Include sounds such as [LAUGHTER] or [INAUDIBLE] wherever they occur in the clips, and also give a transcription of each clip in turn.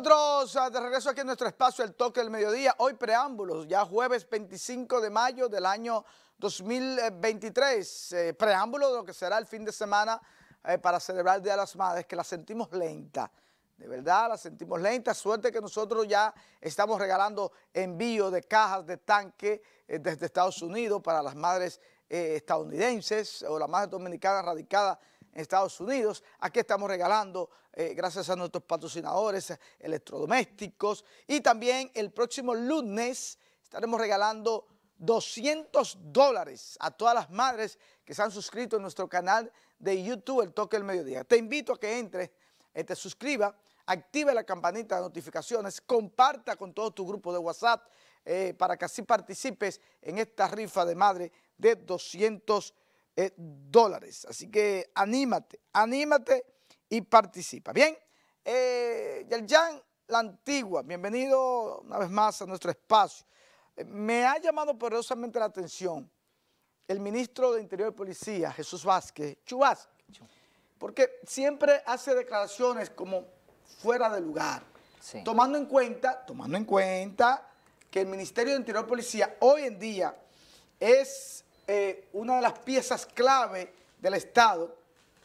Nosotros ah, de regreso aquí en nuestro espacio El Toque del Mediodía, hoy preámbulos, ya jueves 25 de mayo del año 2023, eh, preámbulo de lo que será el fin de semana eh, para celebrar el Día de las Madres, que la sentimos lenta, de verdad la sentimos lenta, suerte que nosotros ya estamos regalando envío de cajas de tanque eh, desde Estados Unidos para las madres estadounidenses o las madres dominicanas radicadas en Estados Unidos. Aquí estamos regalando, eh, gracias a nuestros patrocinadores, electrodomésticos. Y también el próximo lunes estaremos regalando 200 dólares a todas las madres que se han suscrito en nuestro canal de YouTube, El Toque del Mediodía. Te invito a que entres, eh, te suscribas, active la campanita de notificaciones, comparta con todo tu grupo de WhatsApp eh, para que así participes en esta rifa de madre de 200 dólares. Eh, dólares. Así que anímate, anímate y participa. Bien, eh, Yaljan, la antigua, bienvenido una vez más a nuestro espacio. Eh, me ha llamado poderosamente la atención el ministro de Interior y Policía, Jesús Vázquez, Chubás, porque siempre hace declaraciones como fuera de lugar, tomando en cuenta, tomando en cuenta que el Ministerio de Interior y Policía hoy en día es eh, una de las piezas clave del Estado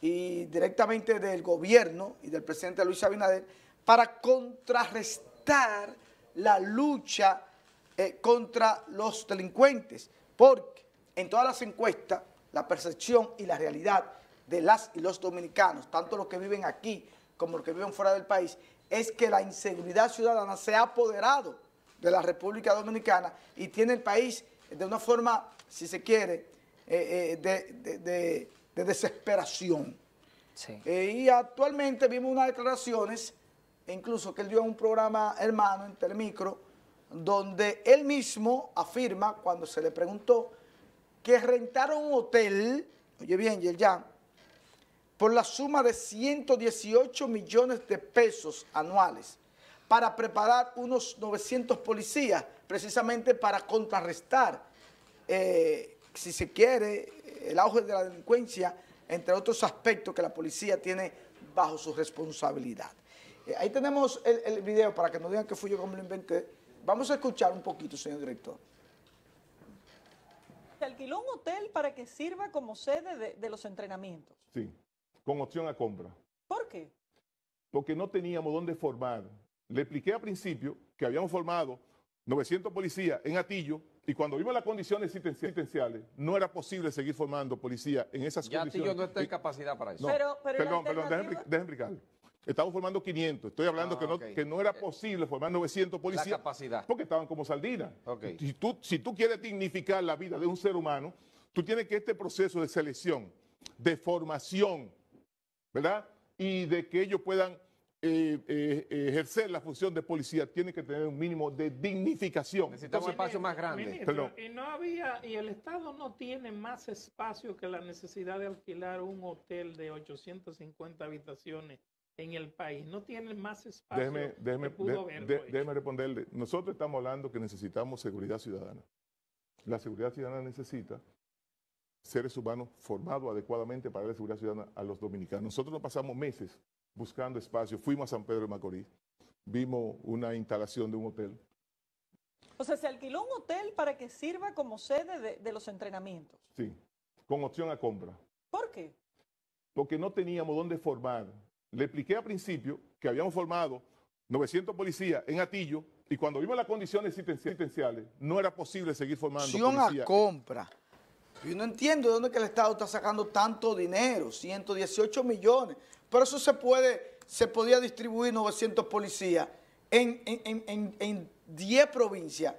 y directamente del gobierno y del presidente Luis Abinader para contrarrestar la lucha eh, contra los delincuentes, porque en todas las encuestas la percepción y la realidad de las y los dominicanos, tanto los que viven aquí como los que viven fuera del país, es que la inseguridad ciudadana se ha apoderado de la República Dominicana y tiene el país de una forma si se quiere, eh, eh, de, desesperación. Eh, y actualmente vimos unas declaraciones, incluso que él dio en un programa hermano en Telemicro, donde él mismo afirma, cuando se le preguntó, que rentaron un hotel, oye bien, Yerjan, por la suma de 118 millones de pesos anuales para preparar unos 900 policías, precisamente para contrarrestar eh, si se quiere, el auge de la delincuencia, entre otros aspectos que la policía tiene bajo su responsabilidad. Eh, ahí tenemos el, video para que nos digan que fui yo como lo inventé. Vamos a escuchar un poquito, señor director. Se alquiló un hotel para que sirva como sede de, de los entrenamientos. Sí, con opción a compra. ¿Por qué? Porque no teníamos dónde formar. Le expliqué al principio que habíamos formado 900 policías en Atillo, y cuando vimos las condiciones existenciales, no era posible seguir formando policía en esas ya condiciones. yo no estoy en eh, capacidad para eso. perdón, perdón, déjenme explicar. Estamos formando 500. Estoy hablando ah, que, no, era eh, posible formar 900 policías. La capacidad. Porque estaban como sardinas. si tú quieres dignificar la vida de un ser humano, tú tienes que este proceso de selección, de formación, ¿verdad? Y de que ellos puedan eh, eh, ejercer la función de policía tiene que tener un mínimo de dignificación. Necesitamos espacio más grande. y no había, y el Estado no tiene más espacio que la necesidad de alquilar un hotel de 850 habitaciones en el país. No tiene más espacio déjeme, déjeme responderle. Nosotros estamos hablando que necesitamos seguridad ciudadana. La seguridad ciudadana necesita seres humanos formados adecuadamente para la seguridad ciudadana a los dominicanos. Nosotros no pasamos meses buscando espacio, fuimos a San Pedro de Macorís, vimos una instalación de un hotel. O sea, se alquiló un hotel para que sirva como sede de, los entrenamientos. Sí, con opción a compra. ¿Por qué? Porque no teníamos dónde formar. Le expliqué al principio que habíamos formado 900 policías en Atillo y cuando vimos las condiciones existenciales no era posible seguir formando. Opción a compra. Yo no entiendo de dónde que el Estado está sacando tanto dinero, 118 millones. Pero eso se puede, se podía distribuir 900 policías en, 10 provincias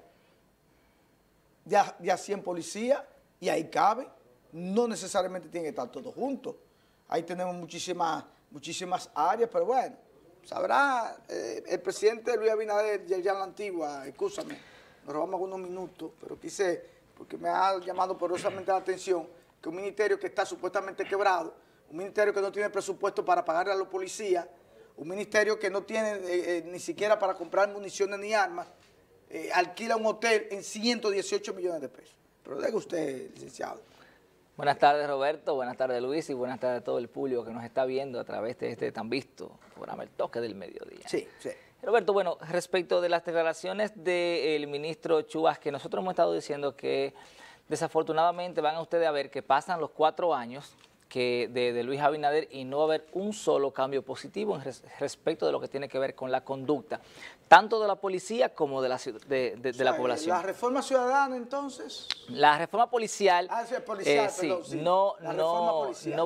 de a, 100 policías y ahí cabe. No necesariamente tienen que estar todos juntos. Ahí tenemos muchísimas, muchísimas áreas, pero bueno, sabrá eh, el presidente Luis Abinader, ya, la antigua, escúchame, nos robamos algunos minutos, pero quise porque me ha llamado poderosamente la atención que un ministerio que está supuestamente quebrado, un ministerio que no tiene presupuesto para pagarle a los policías, un ministerio que no tiene eh, eh, ni siquiera para comprar municiones ni armas, eh, alquila un hotel en 118 millones de pesos. Pero deje usted, licenciado. Buenas tardes, Roberto. Buenas tardes, Luis. Y buenas tardes a todo el público que nos está viendo a través de este tan visto programa El Toque del Mediodía. Sí, sí. Roberto, bueno, respecto de las declaraciones del ministro Chubas, que nosotros hemos estado diciendo que desafortunadamente van a ustedes a ver que pasan los cuatro años que de, Luis Abinader y no va a haber un solo cambio positivo en respecto de lo que tiene que ver con la conducta, tanto de la policía como de la, de, la población. ¿La reforma ciudadana entonces? La reforma policial, no,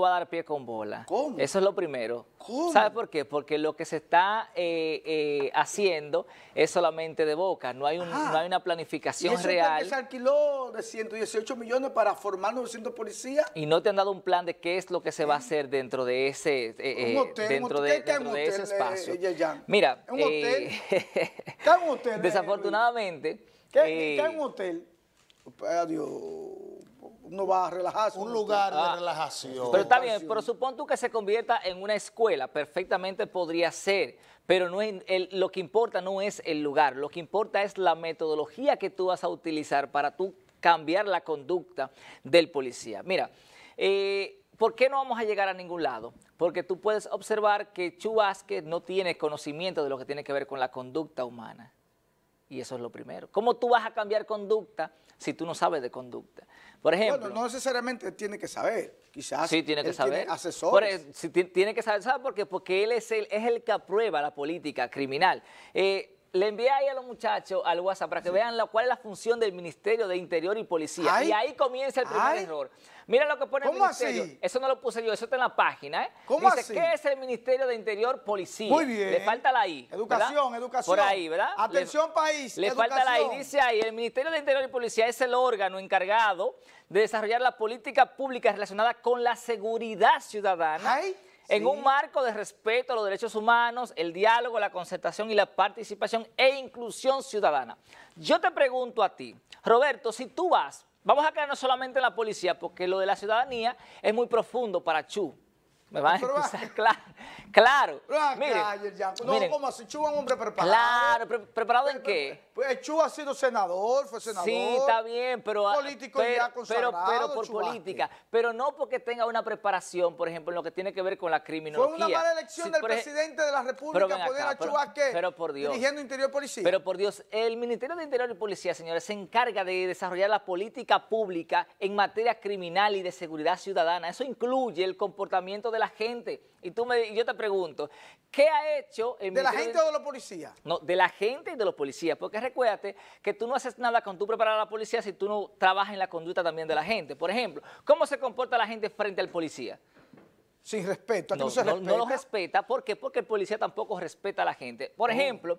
va a dar pie con bola. ¿Cómo? Eso es lo primero. ¿Sabe por qué? Porque lo que se está eh, eh, haciendo es solamente de boca, no hay, hay una planificación ¿Y real. Que se alquiló de 118 millones para formar 900 policías. Y no te han dado un plan de qué es lo que se va a hacer dentro de ese, eh, eh, dentro de, ese eh, espacio. Mira, desafortunadamente... [LAUGHS] ¿Qué, un hotel? Adiós no va a relajarse. Un lugar de ah, relajación. Pero está bien, pero supón tú que se convierta en una escuela, perfectamente podría ser, pero no es lo que importa no es el lugar, lo que importa es la metodología que tú vas a utilizar para tú cambiar la conducta del policía. Mira, ¿Por qué no vamos a llegar a ningún lado? Porque tú puedes observar que Chubasque no tiene conocimiento de lo que tiene que ver con la conducta humana. Y eso es lo primero. ¿Cómo tú vas a cambiar conducta si tú no sabes de conducta? Por ejemplo... Bueno, no necesariamente tiene que saber. Quizás sí, tiene que saber. Tiene asesores. E, si, tiene que saber, ¿sabes? por qué? Porque él es el, es el que aprueba la política criminal. Eh, le envié ahí a los muchachos al WhatsApp para que vean cuál es la función del Ministerio de Interior y Policía. Y ahí comienza el primer error. Mira lo que pone el ministerio. Eso no lo puse yo, eso está en la página. ¿eh? ¿Cómo Dice, ¿qué es el Ministerio de Interior Policía? Muy bien. Le falta la I. Educación, educación. Por ahí, ¿verdad? Atención, país. Le falta la I. Dice ahí, el Ministerio de Interior y Policía es el órgano encargado de desarrollar la política pública relacionada con la seguridad ciudadana. Ay en un marco de respeto a los derechos humanos, el diálogo, la concertación y la participación e inclusión ciudadana. Yo te pregunto a ti, Roberto, si tú vas, vamos a quedarnos solamente en la policía, porque lo de la ciudadanía es muy profundo para Chu, me claro. Claro. no, como ¿cómo así? Chu es un hombre preparado. Claro, ¿preparado en qué? Pues Chu ha sido senador, fue senador. Sí, está bien, pero... Ah, Político pero, ya Pero, por política. Pero no porque tenga una preparación, por ejemplo, en lo que tiene que ver con la criminología. Fue una mala elección del presidente de la República poner a que pero, por Dios, dirigiendo Interior Policía. Pero por Dios, el Ministerio de Interior y Policía, señores, se encarga de desarrollar la política pública en materia criminal y de seguridad ciudadana. Eso incluye el comportamiento de la gente. Y tú me, yo te pregunto, ¿qué ha hecho el ¿De la gente de... o de los policías? No, de la gente y de los policías. Porque recuérdate que tú no haces nada con tu preparar a la policía si tú no trabajas en la conducta también de la gente. Por ejemplo, ¿cómo se comporta la gente frente al policía? Sin respeto, no, no, lo respeta. ¿Por qué? Porque el policía tampoco respeta a la gente. Por oh. ejemplo,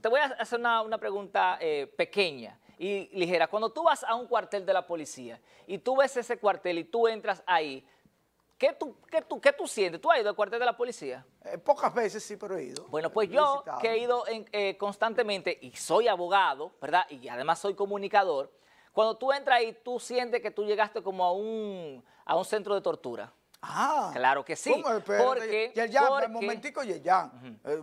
te voy a hacer una, pregunta eh, pequeña y ligera. Cuando tú vas a un cuartel de la policía y tú ves ese cuartel y tú entras ahí, ¿Qué tú, tú, qué tú sientes? ¿Tú has ido al cuartel de la policía? Eh, pocas veces sí, pero he ido. Bueno, pues yo que he ido eh, constantemente y soy abogado, ¿verdad? Y además soy comunicador. Cuando tú entras ahí, tú sientes que tú llegaste como a un, a un centro de tortura. Ah, claro que sí. ¿Cómo? porque, ya, un momentico, ya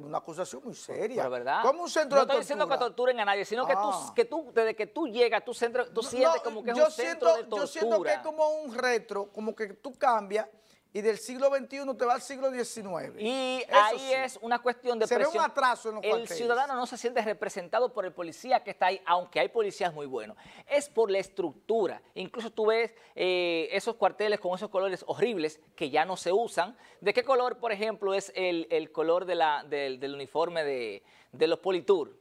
una acusación muy seria. Pero, ¿verdad? Como un centro de tortura. No estoy diciendo que torturen a nadie, sino que, tú, ah. que tú, desde que tú llegas, tú, sientes como que es un centro de tortura. Yo siento que es como un retro, como que tú cambias y del siglo XXI te va al siglo XIX. Y ahí es una cuestión de Se un atraso en los El ciudadano no se siente representado por el policía que está ahí, aunque hay policías muy buenos. Es por la estructura. Incluso tú ves eh, esos cuarteles con esos colores horribles que ya no se usan. ¿De qué color, por ejemplo, es el, color de la, del, uniforme de, de los Politur?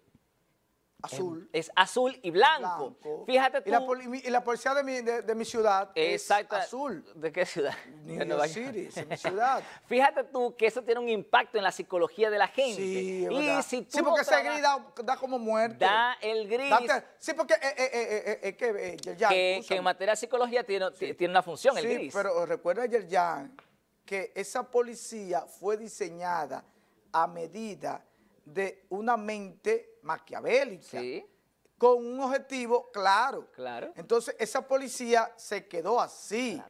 Azul. Es azul y blanco. Fíjate tú. Y la, policía de mi, ciudad Exacto. es azul. ¿De qué ciudad? New York mi ciudad. [LAUGHS] Fíjate tú que eso tiene un impacto en la psicología de la gente. Sí, y si tú sí porque ese gris da, como muerte. Da el gris. sí, porque eh, eh, eh, es que que, en materia de psicología tiene, tiene una función el gris. Sí, pero recuerda, Yerjan, que esa policía fue diseñada a medida de una mente maquiavélica. Con un objetivo claro. Claro. Entonces, esa policía se quedó así.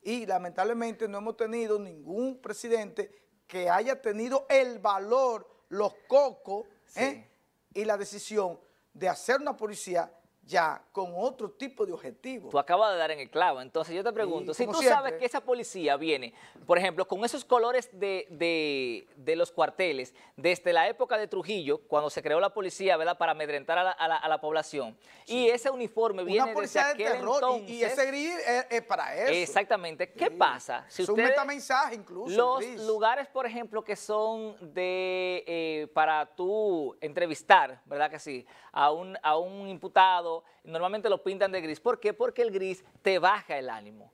Y lamentablemente no hemos tenido ningún presidente que haya tenido el valor, los cocos ¿eh? y la decisión de hacer una policía ya con otro tipo de objetivo. Tú acabas de dar en el clavo. Entonces yo te pregunto, si tú sabes que esa policía viene, por ejemplo, con esos colores de, los cuarteles, desde la época de Trujillo, cuando se creó la policía, ¿verdad?, para amedrentar a la, población. Y ese uniforme viene desde aquel y, ese gris es, para eso. Exactamente. ¿Qué pasa? Si es un metamensaje incluso. Los lugares, por ejemplo, que son de eh, para tú entrevistar, ¿verdad que sí?, a un, a un imputado, normalmente lo pintan de gris. ¿Por qué? Porque el gris te baja el ánimo.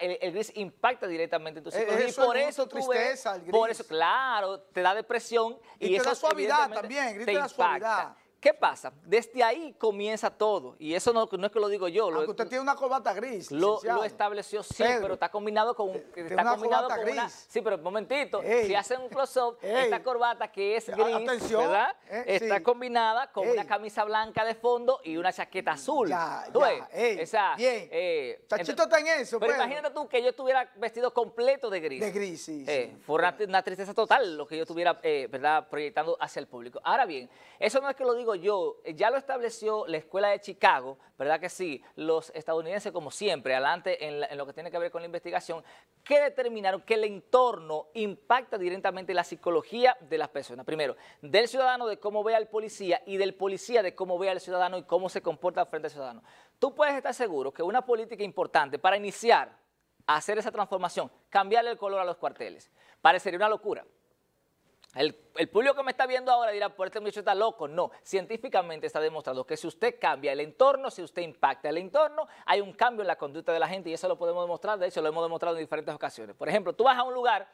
El, gris impacta directamente en tu e, psicología. y por eso tristeza, el gris. Por eso, claro, te da depresión. Y, te da suavidad también, gris te, suavidad. ¿Qué pasa? Desde ahí comienza todo. Y eso no, es que lo digo yo. Lo, usted tiene una corbata gris. Lo, lo estableció, sí, pero está combinado con, está una combinado gris. sí, pero un momentito. si hacen un close-up, esta corbata que es gris, ¿verdad? Eh, está combinada con una camisa blanca de fondo y una chaqueta azul. Ya, Tachito eh, está en eso, Pero pues. imagínate tú que yo estuviera vestido completo de gris. De gris, sí. Eh, Fue una, una, tristeza total lo que yo estuviera, eh, ¿verdad?, proyectando hacia el público. Ahora bien, eso no es que lo digo yo, eh, ya lo estableció la Escuela de Chicago, ¿verdad que sí? Los estadounidenses, como siempre, adelante en, lo que tiene que ver con la investigación, que determinaron que el entorno impacta directamente la psicología de las personas. Primero, del ciudadano de cómo ve al policía y del policía de cómo ve al ciudadano y cómo se comporta frente al ciudadano. Tú puedes estar seguro que una política importante para iniciar a hacer esa transformación, cambiarle el color a los cuarteles, parecería una locura. El, público que me está viendo ahora dirá, por este muchacho está loco. No, científicamente está demostrado que si usted cambia el entorno, si usted impacta el entorno, hay un cambio en la conducta de la gente y eso lo podemos demostrar, de hecho lo hemos demostrado en diferentes ocasiones. Por ejemplo, tú vas a un lugar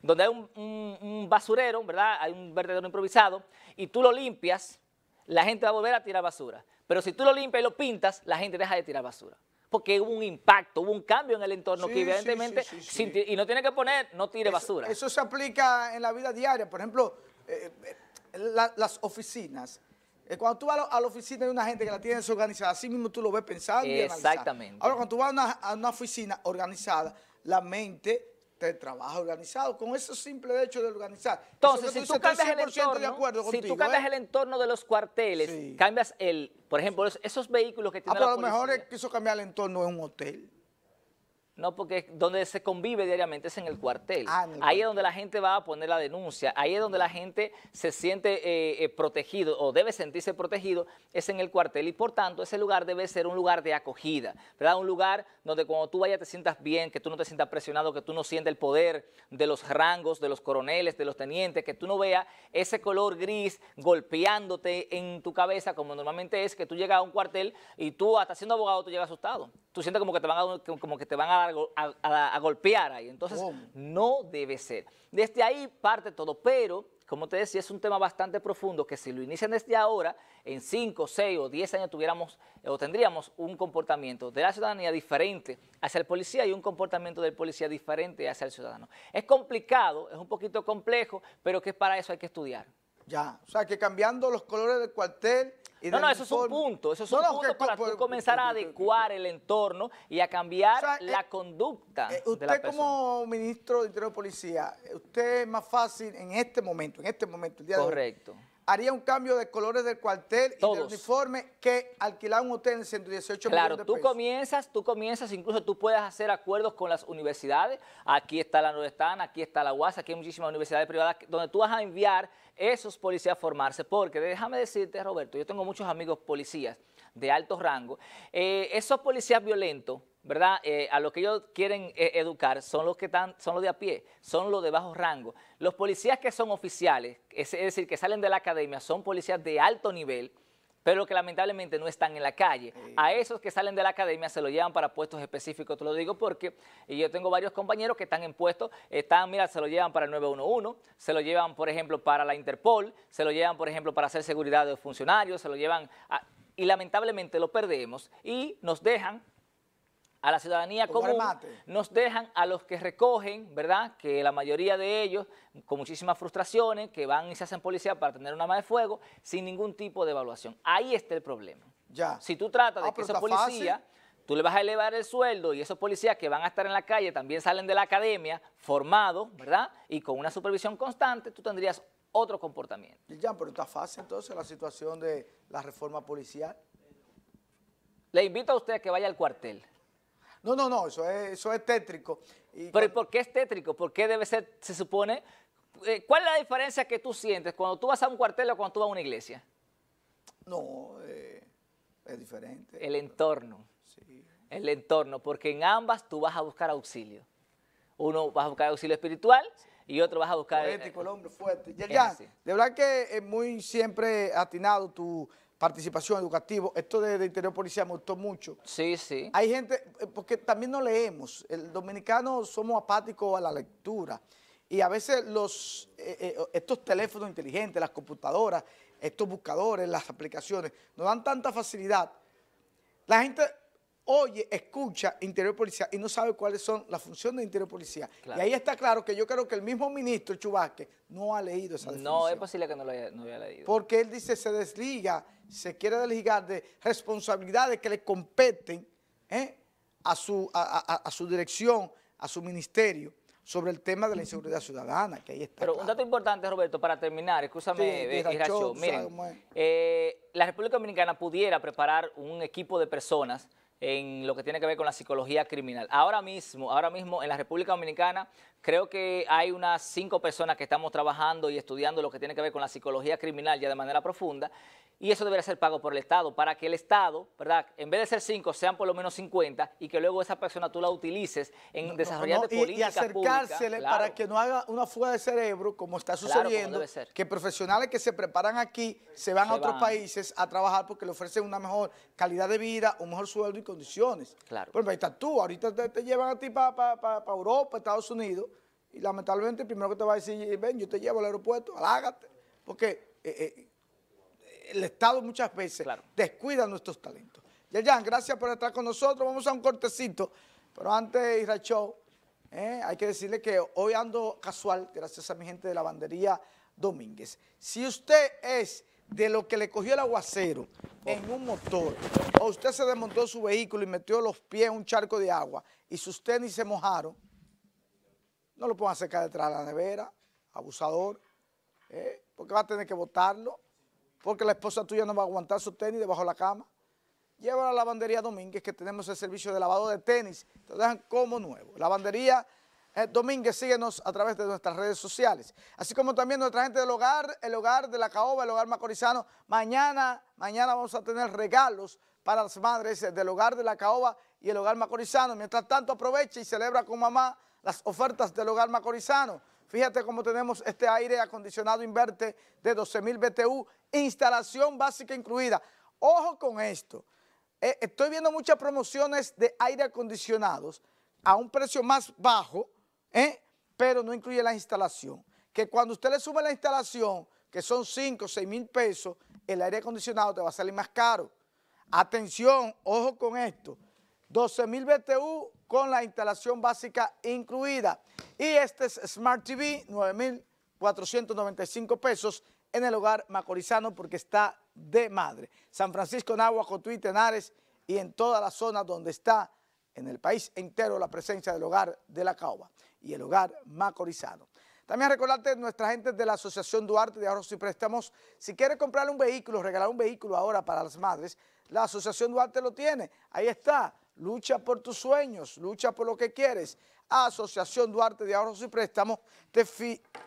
donde hay un, basurero, ¿verdad? Hay un vertedero improvisado y tú lo limpias, la gente va a volver a tirar basura. Pero si tú lo limpias y lo pintas, la gente deja de tirar basura porque hubo un impacto, hubo un cambio en el entorno que evidentemente, y no tiene que poner, no tire basura. Eso se aplica en la vida diaria, por ejemplo, eh, eh, las oficinas. Eh, cuando tú vas a la oficina de una gente que la tiene desorganizada, así mismo tú lo ves pensando Exactamente. Ahora, cuando tú vas a una oficina organizada, la mente de trabajo organizado, con ese simple hecho de organizar. Entonces, si tú, cambias el entorno, de si tú cambias ¿eh? el entorno de los cuarteles, cambias el, por ejemplo, esos, vehículos que tienen ah, pero a lo mejor es quiso cambiar el entorno de un hotel. No, porque donde se convive diariamente es en el cuartel. Ah, ahí es donde la gente va a poner la denuncia, ahí es donde la gente se siente eh, eh, protegido o debe sentirse protegido, es en el cuartel. Y por tanto, ese lugar debe ser un lugar de acogida, ¿verdad? Un lugar donde cuando tú vayas te sientas bien, que tú no te sientas presionado, que tú no sientas el poder de los rangos, de los coroneles, de los tenientes, que tú no veas ese color gris golpeándote en tu cabeza, como normalmente es que tú llegas a un cuartel y tú, hasta siendo abogado, tú llegas asustado. Tú sientes como que te van a, como que te van a a, golpear ahí. Entonces, oh. no debe ser. Desde ahí parte todo, pero como te decía, es un tema bastante profundo que si lo inician desde ahora, en 5, 6 o 10 años tuviéramos eh, o tendríamos un comportamiento de la ciudadanía diferente hacia el policía y un comportamiento del policía diferente hacia el ciudadano. Es complicado, es un poquito complejo, pero que para eso hay que estudiar. Ya, o sea que cambiando los colores del cuartel no, no, eso es un punto, eso es un punto para tú comenzar a adecuar el entorno y a cambiar la eh, conducta eh, Usted como ministro de Interior de Policía, usted es más fácil en este momento, en este momento, Correcto haría un cambio de colores del cuartel y del uniforme que un hotel en 118 claro, millones Claro, tú comienzas, tú comienzas, incluso tú puedes hacer acuerdos con las universidades. Aquí está la Nordestana, aquí está la UAS, aquí hay muchísimas universidades privadas donde tú vas a enviar esos policías a formarse. Porque déjame decirte, Roberto, yo tengo muchos amigos policías de alto rango. Eh, esos policías violentos ¿verdad? Eh, a los que ellos quieren eh, educar son los que están, son los de a pie, son los de bajo rango. Los policías que son oficiales, es, decir, que salen de la academia, son policías de alto nivel, pero que lamentablemente no están en la calle. A esos que salen de la academia se los llevan para puestos específicos, te lo digo porque yo tengo varios compañeros que están en puestos, están, mira, se lo llevan para el 911, se lo llevan, por ejemplo, para la Interpol, se lo llevan, por ejemplo, para hacer seguridad de los funcionarios, se lo llevan y lamentablemente lo perdemos y nos dejan a la ciudadanía como nos dejan a los que recogen, ¿verdad? Que la mayoría de ellos, con muchísimas frustraciones, que van y se hacen policía para tener un arma de fuego, sin ningún tipo de evaluación. Ahí está el problema. Ya. Si tú tratas de ah, que esos policías, tú le vas a elevar el sueldo y esos policías que van a estar en la calle también salen de la academia formados, ¿verdad? Y con una supervisión constante, tú tendrías otro comportamiento. Ya, pero está fácil entonces la situación de la reforma policial. Le invito a usted a que vaya al cuartel no, no, no, eso es, tétrico. Pero por qué es tétrico? ¿Por qué debe ser, se supone? Eh, ¿Cuál es la diferencia que tú sientes cuando tú vas a un cuartel o cuando tú vas a una iglesia? No, eh, es diferente. El entorno. Sí. El entorno, porque en ambas tú vas a buscar auxilio. Uno vas a buscar auxilio espiritual y otro vas a buscar... el, hombre fuerte. Y ya, de verdad que es muy siempre atinado tu participación educativa. Esto de, interior policía me gustó mucho. Sí, sí. Hay gente, eh, porque también no leemos. El dominicano somos apáticos a la lectura. Y a veces los, eh, eh, estos teléfonos inteligentes, las computadoras, estos buscadores, las aplicaciones, nos dan tanta facilidad. La gente oye, escucha interior policía y no sabe cuáles son las funciones de interior policía. Y ahí está claro que yo creo que el mismo ministro Chubasque no ha leído esa definición. No, es posible que no lo haya, leído. Porque él dice se desliga, se quiere desligar de responsabilidades que le competen ¿eh? a, su, dirección, a su ministerio sobre el tema de la inseguridad ciudadana, que ahí está. Pero un dato importante, Roberto, para terminar, escúchame, sí, eh, Miren, eh, la República Dominicana pudiera preparar un equipo de personas en lo que tiene que ver con la psicología criminal. Ahora mismo, ahora mismo en la República Dominicana creo que hay unas cinco personas que estamos trabajando y estudiando lo que tiene que ver con la psicología criminal ya de manera profunda y eso debería ser pago por el Estado para que el Estado, ¿verdad? En vez de ser cinco, sean por lo menos 50 y que luego esa persona tú la utilices en desarrollar de política y, para que no haga una fuga de cerebro como está sucediendo, que profesionales que se preparan aquí se van a otros países a trabajar porque le ofrecen una mejor calidad de vida, un mejor sueldo y condiciones. Claro. Pues ahí estás tú, ahorita te, llevan a ti para Europa, Estados Unidos, y lamentablemente el primero que te va a decir, ven, yo te llevo al aeropuerto, alágate, porque eh, eh, el Estado muchas veces descuida nuestros talentos. Yerjan, gracias por estar con nosotros, vamos a un cortecito, pero antes, Israel eh, hay que decirle que hoy ando casual, gracias a mi gente de la bandería Domínguez. Si usted es de lo que le cogió el aguacero en un motor, o usted se desmontó su vehículo y metió los pies en un charco de agua y sus tenis se mojaron, no lo pongan secar detrás de la nevera, abusador, ¿eh? porque va a tener que botarlo, porque la esposa tuya no va a aguantar su tenis debajo de la cama. Llévalo a la lavandería Domínguez, que tenemos el servicio de lavado de tenis, te dejan como nuevo. Lavandería eh, Domínguez, síguenos a través de nuestras redes sociales. Así como también nuestra gente del hogar, el hogar de la caoba, el hogar macorizano. Mañana, mañana vamos a tener regalos para las madres del hogar de la caoba y el hogar macorizano. Mientras tanto, aprovecha y celebra con mamá las ofertas del hogar macorizano. Fíjate cómo tenemos este aire acondicionado inverte de 12.000 BTU, instalación básica incluida. Ojo con esto. Eh, estoy viendo muchas promociones de aire acondicionados a un precio más bajo, ¿Eh? pero no incluye la instalación. Que cuando usted le sube la instalación, que son 5 o 6 mil pesos, el aire acondicionado te va a salir más caro. Atención, ojo con esto, 12 mil BTU con la instalación básica incluida. Y este es Smart TV, 9,495 pesos en el hogar macorizano porque está de madre. San Francisco, Nahua, Cotuí, Tenares y en toda la zona donde está en el país entero la presencia del hogar de la caoba y el hogar macorizano. También recordarte nuestra gente de la Asociación Duarte de Ahorros y Préstamos, si quieres comprar un vehículo, regalar un vehículo ahora para las madres, la Asociación Duarte lo tiene, ahí está, lucha por tus sueños, lucha por lo que quieres. Asociación Duarte de Ahorros y Préstamos te,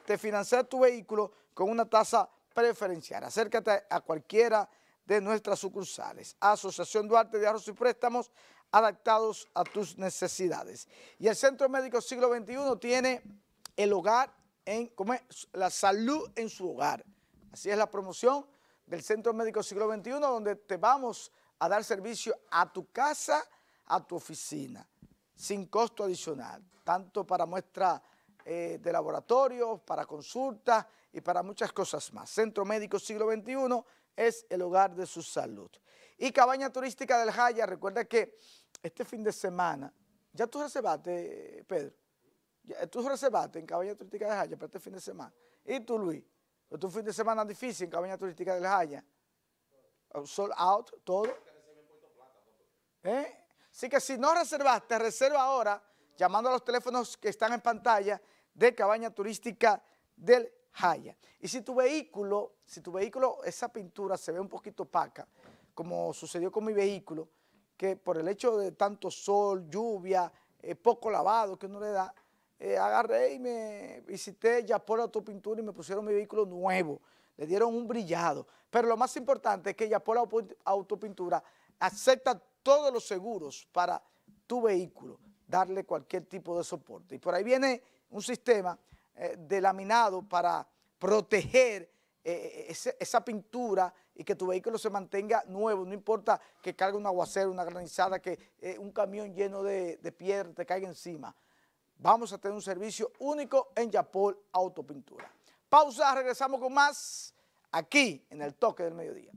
te financia tu vehículo con una tasa preferencial. Acércate a cualquiera de nuestras sucursales. Asociación Duarte de Arroz y Préstamos adaptados a tus necesidades. Y el Centro Médico Siglo XXI tiene el hogar, en, la salud en su hogar. Así es la promoción del Centro Médico Siglo XXI, donde te vamos a dar servicio a tu casa, a tu oficina, sin costo adicional, tanto para muestra eh, de laboratorio, para consultas y para muchas cosas más. Centro Médico Siglo XXI, es el hogar de su salud. Y Cabaña Turística del Jaya, recuerda que este fin de semana, ya tú reservaste, Pedro, ya, eh, tú reservaste en Cabaña Turística del Jaya para este fin de semana. ¿Y tú, Luis? tu fin de semana difícil en Cabaña Turística del Jaya? Oh, Sol out, todo. ¿Eh? Así que si no reservaste, reserva ahora llamando a los teléfonos que están en pantalla de Cabaña Turística del haya. Y si tu vehículo, si tu vehículo, esa pintura se ve un poquito opaca, como sucedió con mi vehículo, que por el hecho de tanto sol, lluvia, eh, poco lavado que uno le da, eh, agarré y me visité ya por Autopintura y me pusieron mi vehículo nuevo. Le dieron un brillado. Pero lo más importante es que Yapol Autopintura acepta todos los seguros para tu vehículo, darle cualquier tipo de soporte. Y por ahí viene un sistema eh, de laminado para proteger eh, eh, esa, pintura y que tu vehículo se mantenga nuevo, no importa que cargue un aguacero, una granizada, que un camión lleno de, de piedra te caiga encima. Vamos a tener un servicio único en Yapol Autopintura. Pausa, regresamos con más aquí en el toque del mediodía.